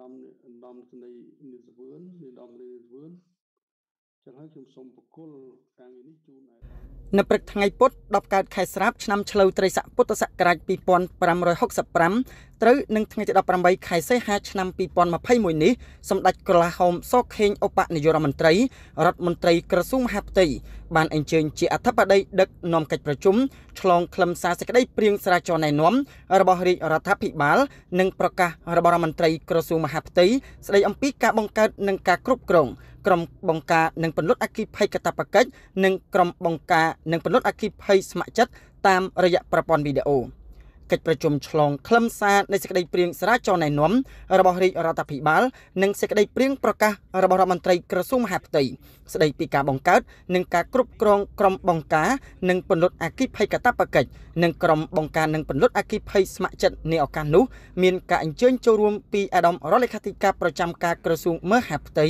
ដំដំស្នីនិសវឿននាយដំរីនិសវឿនចឹងហើយខ្ញុំសូមបកគលការងារនេះជូនឯកនៅព្រឹកថ្ងៃពុធ10កើតខែស្រាប់ឆ្នាំឆ្លូវត្រីស័កពុទ្ធសករាជ2565ត្រូវនឹងថ្ងៃទី18ខែសីហាឆ្នាំ2021នេះសម្ដេចក្រឡាហោមសខេងឧបនាយករដ្ឋមន្ត្រីរដ្ឋមន្ត្រីក្រសួងមហាផ្ទៃបានអញ្ជើញជាអធិបតីដឹកនាំកិច្ចប្រជុំឆ្លងខ្លឹមសារសេចក្តីព្រៀងស្រាចរណែនាំរបស់រាជរដ្ឋាភិបាល និងប្រកាសរបស់រដ្ឋមន្ត្រី ក្រសួងមហាផ្ទៃស្ដីអំពីការបង្កើតនិងការគ្រប់គ្រងក្រុមបង្ការនិងពន្លត់អគិភ័យកតបកិច្ចនិងក្រុមបង្ការនិងពន្លត់អគិភ័យស្ម័គ្រចិត្តតាមរយៈប្រព័ន្ធវីដេអូ។កិច្ចប្រជុំឆ្លងខ្លឹមសារនៃសេចក្តីព្រាងសារាចរណែនាំរបស់រាជរដ្ឋាភិបាល និងសេចក្តីព្រាងប្រកាសរបស់រដ្ឋមន្ត្រីក្រសួងមហាផ្ទៃស្តីពីការបង្កើតនិងការគ្រប់គ្រងក្រុមបង្ការ និងពន្លត់អគិភ័យកតបកិច្ចនិងក្រុមបង្ការនិងពន្លត់អគិភ័យស្ម័គ្រចិត្តនៃឱកាសនោះមាន ការអញ្ជើញចូលរួមពីអាដាមរដ្ឋលេខាធិការប្រចាំការក្រសួងមហាផ្ទៃ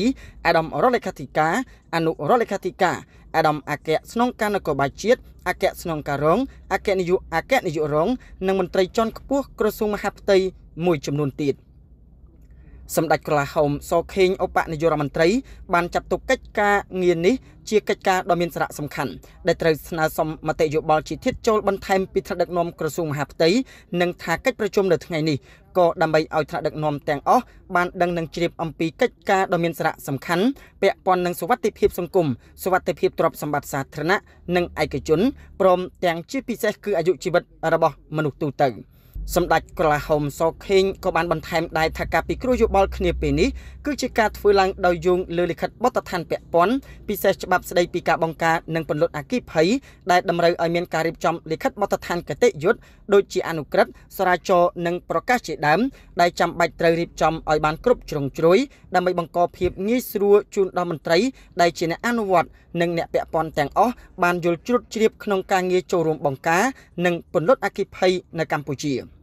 អាដាមរដ្ឋលេខាធិការ អនុរដ្ឋលេខាធិការអាដាមអគ្គស្នងការនគរបាលជាតិអគ្គស្នងការរងអគ្គនាយកអគ្គនាយករងនិងមន្ត្រីជាន់ខ្ពស់ក្រសួងមហាផ្ទៃមួយចំនួនទៀត។សម្ដេចក្រឡាហោមសខេងឧបនាយករដ្ឋមន្ត្រី បានចាត់ទុកកិច្ចការងារនេះជាកិច្ចការដ៏មានសារៈសំខាន់ ដែលត្រូវស្នើសុំមតិយោបល់ជាធិតចូល បន្ថែមពីថ្នាក់ដឹកនាំក្រសួងមហាផ្ទៃនិងថាកិច្ចប្រជុំនៅថ្ងៃនេះក៏ដើម្បីឲ្យថ្នាក់ដឹកនាំទាំងអស់បានដឹងនិងជ្រាបអំពីកិច្ចការដ៏មានសារៈសំខាន់ពាក់ព័ន្ធនឹងសวัสดิភាពសង្គមសวัสดิភាពទ្រព្យសម្បត្តិសាធារណៈនិងឯកជនព្រមទាំងជាពិសេសគឺអាយុជីវិតរបស់មនុស្សទូទៅ។សម្ដេចក្រឡាហុំសូខេងក៏បានបន្ថែមដែរថាការពិគ្រោះយោបល់គ្នាពេលនេះគឺជាការធ្វើឡើងដោយយោងលើលិខិតបទដ្ឋានពាក់ព័ន្ធពិសេសច្បាប់ស្ដីពីការបង្ការនិងពន្លត់អគិភ័យដែលតម្រូវឲ្យមានការរៀបចំលិខិតបទដ្ឋានគតិយុត្តដូចជាអនុក្រឹត្យស្រាចរនិងប្រកាសជាដើមដែលចាំបាច់ត្រូវរៀបចំឲ្យបានគ្រប់ជ្រុងជ្រោយដើម្បីបង្កភាព ងាយស្រួលជូនដល់មន្ត្រី ដែលជាអ្នកអនុវត្ត និងអ្នកពាក់ព័ន្ធទាំងអស់បានយល់ជ្រុតជ្រាប ក្នុងការងារចូលរួមបង្ការនិងពន្លត់អគិភ័យនៅកម្ពុជា។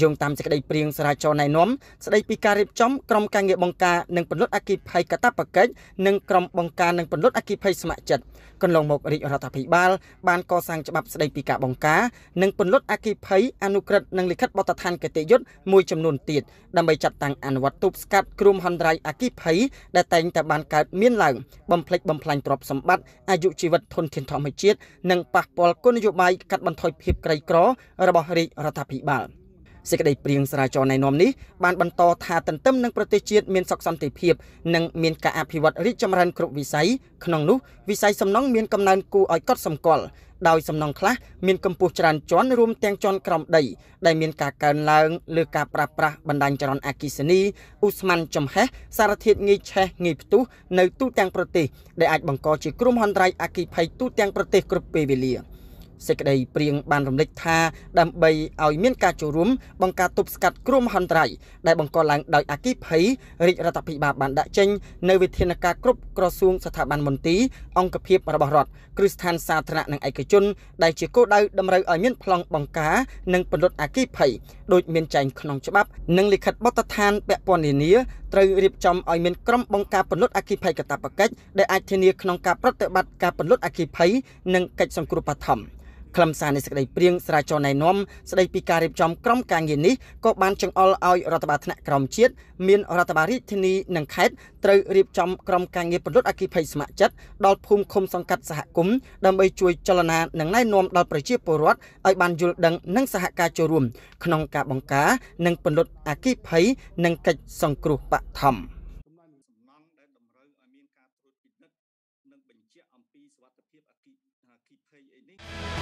យោងតាមសេចក្តីព្រៀងស្រាវជ្រាវណែនាំស្តីពីការរៀបចំក្រុមការងារបង្ការនិងពន្លត់អគិភ័យកតបកិច្ចនិងក្រុមបង្ការ និងពន្លត់អគិភ័យស្ម័គ្រចិត្តកន្លងមករាជរដ្ឋាភិបាលបានកសាងច្បាប់ស្តីពីការបង្ការនិងពន្លត់អគិភ័យអនុក្រឹត្យនិងលិខិតបទដ្ឋានគតិយុត្តមួយចំនួនទៀតដើម្បីចាត់តាំងអនុវត្តទប់ស្កាត់គ្រោះមហន្តរាយអគិភ័យដែលតែងតែបានកើតមានឡើងបំផ្លិចបំផ្លាញទ្រព្យសម្បត្តិអាយុជីវិតធនធានធម្មជាតិនិងប៉ះពាល់គោលនយោបាយកាត់បន្ថយភាពក្រីក្ររបស់រាជរដ្ឋាភិបាល។សេចក្តីព្រៀងស្រាវជ្រាវណែនាំនេះបានបន្តថាទន្ទឹមនឹងប្រទេសជាតិមានសុខសន្តិភាព និងមានការអភិវឌ្ឍរីកចម្រើនគ្រប់វិស័យក្នុងនោះវិស័យសំណង់មានកំណើនគួរឲ្យកត់សម្គាល់ដោយសំណង់ខ្លះ មានកម្ពស់ច្រើនជាន់រួមទាំងជាន់ក្រោមដី ដែលមានការកើនឡើងលើការប្រាស្រ័យបណ្ដាញចរន្តអគ្គិសនីឧស្ម័នចំហេះសារធាតុងាយឆេះងាយផ្ទុះនៅទូទាំងប្រទេសដែលអាចបង្កជាគ្រោះមហន្តរាយអគ្គិភ័យទូទាំងប្រទេសគ្រប់ពេលវេលា។សេចក្តីព្រៀងបានរំលឹកថាដើម្បីឲ្យមានការចូលរួមបង្ការទប់ស្កាត់គ្រោះមហន្តរាយដែលបង្កឡើងដោយអគិភ័យរាជរដ្ឋាភិបាលបានដាក់ចេញនៅវិធានការគ្រប់ក្រសួងស្ថាប័នមន្ទីរអង្គភាពរបស់រដ្ឋគ្រឹះស្ថានសាធារណៈនិងឯកជន ដែលជាគោលដៅតម្រូវឲ្យមានប្លង់បង្ការនិងពន្លត់អគិភ័យដូចមានចែងក្នុងច្បាប់និងលិខិតបទដ្ឋានពាក់ព័ន្ធនានាត្រូវរៀបចំឲ្យមានក្រុមបង្ការពន្លត់អគិភ័យកតបកិច្ចដែលអាចធានាក្នុងការប្រតិបត្តិការពន្លត់អគិភ័យនិងកិច្ចសង្គ្រោះបឋមខ្លឹមសារនៃសេចក្តីព្រៀងស្រាវជ្រាវណែនាំស្តីពីការរៀបចំក្រុមការងារនេះក៏បានចង្អុលឲ្យរដ្ឋបាលថ្នាក់ក្រមជាតិមានរដ្ឋបាលរាជធានីនិងខេត្តត្រូវរៀបចំក្រុមការងារពន្លត់អគិភ័យស្ម័គ្រចិត្តដល់ភូមិឃុំសង្កាត់សហគមន៍ដើម្បីជួយចលនានិងណែនាំដល់ប្រជាពលរដ្ឋឲ្យបានយល់ដឹងនិងសហការចូលរួមក្នុងការបង្ការនិងពន្លត់អគិភ័យនិងកិច្ចសង្គ្រោះបឋមជាអំពីសវត្ថភាពអគិភ័យអីនេះ